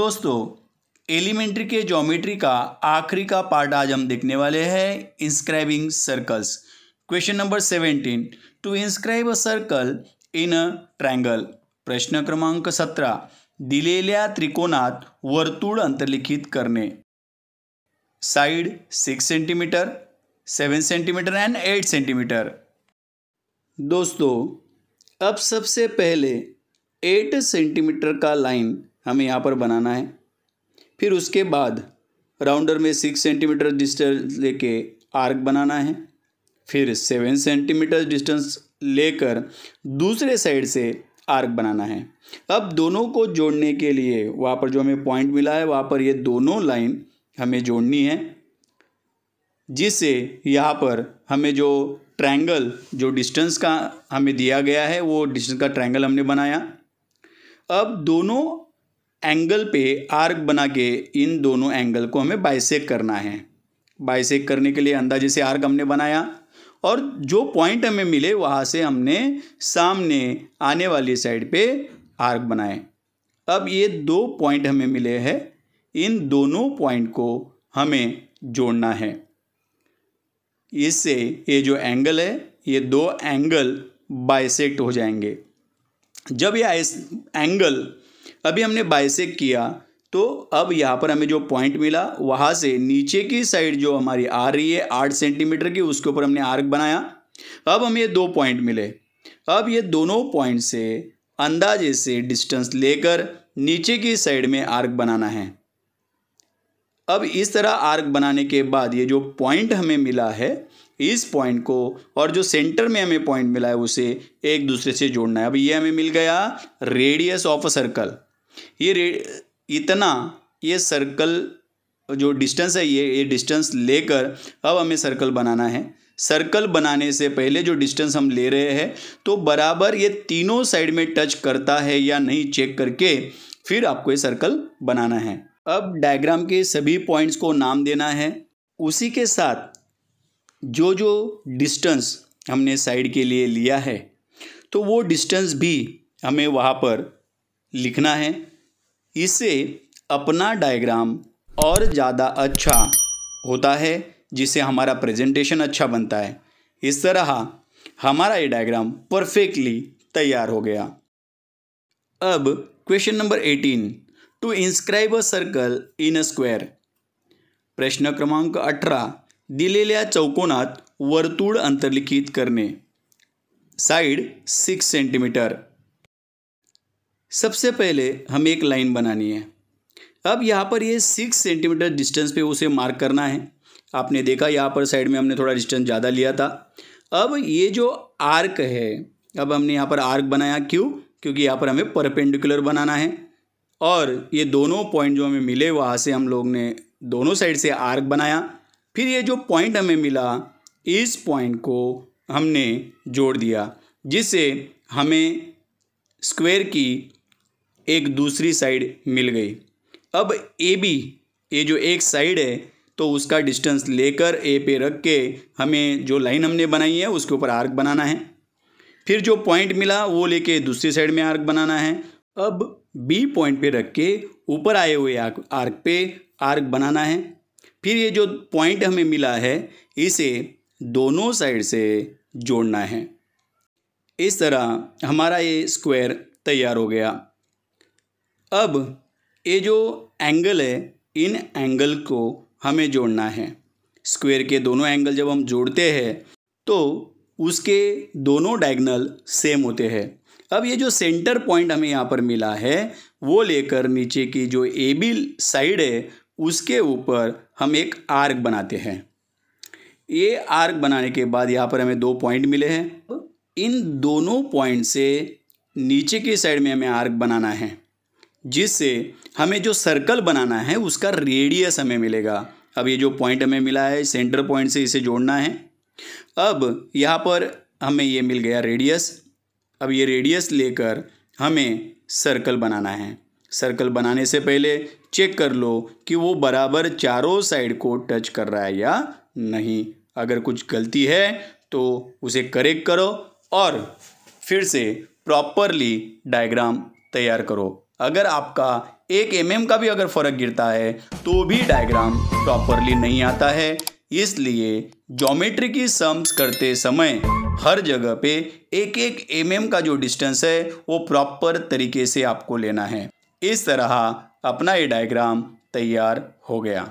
दोस्तों एलिमेंट्री के ज्योमेट्री का आखिरी का पार्ट आज हम देखने वाले हैं inscribing circles question number seventeen to inscribe a circle in a triangle प्रश्न क्रमांक सत्रह दिलेल्या त्रिकोणात वर्तुळ अंतर्लिखित करणे side six centimetre seven centimetre and eight centimetre दोस्तों अब सबसे पहले एट सेंटीमीटर का लाइन हमें यहाँ पर बनाना है फिर उसके बाद राउंडर में सिक्स सेंटीमीटर डिस्टेंस लेके आर्क बनाना है फिर सेवन सेंटीमीटर डिस्टेंस लेकर दूसरे साइड से आर्क बनाना है अब दोनों को जोड़ने के लिए वहाँ पर जो हमें पॉइंट मिला है वहाँ पर ये दोनों लाइन हमें जोड़नी है जिससे यहाँ पर हमें जो ट्रायंगल जो डिस्टेंस का हमें दिया गया है वो डिस्टेंस का ट्रायंगल हमने बनाया अब दोनों एंगल पे आर्क बना के इन दोनों एंगल को हमें बाइसेक करना है बाइसेक करने के लिए अंदाजे से आर्क हमने बनाया और जो पॉइंट हमें मिले वहाँ से हमने सामने आने वाली साइड पे आर्क बनाए अब ये दो पॉइंट हमें मिले हैं इन दोनों पॉइंट को हमें जोड़ना है इससे ये जो एंगल है ये दो एंगल बाइसेक्ट हो जाएंगे जब ये एंगल अभी हमने बाइसेक किया तो अब यहाँ पर हमें जो पॉइंट मिला वहाँ से नीचे की साइड जो हमारी आ रही है आठ सेंटीमीटर की उसके ऊपर हमने आर्क बनाया अब हमें ये दो पॉइंट मिले अब ये दोनों पॉइंट से अंदाजे से डिस्टेंस लेकर नीचे की साइड में आर्क बनाना है अब इस तरह आर्क बनाने के बाद ये जो पॉइंट हमें मिला है इस पॉइंट को और जो सेंटर में हमें पॉइंट मिला है उसे एक दूसरे से जोड़ना है अब ये हमें मिल गया रेडियस ऑफ अ सर्कल ये रे इतना ये सर्कल जो डिस्टेंस है ये ये डिस्टेंस लेकर अब हमें सर्कल बनाना है सर्कल बनाने से पहले जो डिस्टेंस हम ले रहे हैं तो बराबर ये तीनों साइड में टच करता है या नहीं चेक करके फिर आपको ये सर्कल बनाना है अब डायग्राम के सभी पॉइंट्स को नाम देना है उसी के साथ जो जो डिस्टेंस हमने साइड के लिए लिया है तो वो डिस्टेंस भी हमें वहाँ पर लिखना है इससे अपना डायग्राम और ज़्यादा अच्छा होता है जिससे हमारा प्रेजेंटेशन अच्छा बनता है इस तरह हमारा ये डायग्राम परफेक्टली तैयार हो गया अब question number eighteen to inscribe a circle in a square प्रश्न क्रमांक अठारह दिलेल्या चौकोनात वर्तुळ अंतर्लिखित करणे साईड सिक्स सेंटीमीटर सबसे पहले हमें एक लाइन बनानी है अब यहाँ पर ये सिक्स सेंटीमीटर डिस्टेंस पे उसे मार्क करना है आपने देखा यहाँ पर साइड में हमने थोड़ा डिस्टेंस ज़्यादा लिया था अब ये जो आर्क है अब हमने यहाँ पर आर्क बनाया क्यों क्योंकि यहाँ पर हमें परपेंडिकुलर बनाना है और ये दोनों पॉइंट जो हमें मिले वहाँ से हम लोग ने दोनों साइड से आर्क बनाया फिर ये जो पॉइंट हमें मिला इस पॉइंट को हमने जोड़ दिया जिससे हमें स्क्वेयर की एक दूसरी साइड मिल गई अब ए बी ये जो एक साइड है तो उसका डिस्टेंस लेकर ए पे रख के हमें जो लाइन हमने बनाई है उसके ऊपर आर्क बनाना है फिर जो पॉइंट मिला वो लेके दूसरी साइड में आर्क बनाना है अब बी पॉइंट पे रख के ऊपर आए हुए आर्क आर्क पे आर्क बनाना है फिर ये जो पॉइंट हमें मिला है इसे दोनों साइड से जोड़ना है इस तरह हमारा ये स्क्वायर तैयार हो गया अब ये जो एंगल है इन एंगल को हमें जोड़ना है स्क्वेयर के दोनों एंगल जब हम जोड़ते हैं तो उसके दोनों डायगनल सेम होते हैं अब ये जो सेंटर पॉइंट हमें यहाँ पर मिला है वो लेकर नीचे की जो ए बी साइड है उसके ऊपर हम एक आर्क बनाते हैं ये आर्क बनाने के बाद यहाँ पर हमें दो पॉइंट मिले हैं इन दोनों पॉइंट से नीचे की साइड में हमें आर्क बनाना है जिससे हमें जो सर्कल बनाना है उसका रेडियस हमें मिलेगा अब ये जो पॉइंट हमें मिला है सेंटर पॉइंट से इसे जोड़ना है अब यहाँ पर हमें ये मिल गया रेडियस अब ये रेडियस लेकर हमें सर्कल बनाना है सर्कल बनाने से पहले चेक कर लो कि वो बराबर चारों साइड को टच कर रहा है या नहीं अगर कुछ गलती है तो उसे करेक्ट करो और फिर से प्रॉपरली डायग्राम तैयार करो अगर आपका एक एम mm का भी अगर फर्क गिरता है तो भी डायग्राम प्रॉपरली नहीं आता है इसलिए जोमेट्री की सम्स करते समय हर जगह पे एक एक एम mm का जो डिस्टेंस है वो प्रॉपर तरीके से आपको लेना है इस तरह अपना ये डायग्राम तैयार हो गया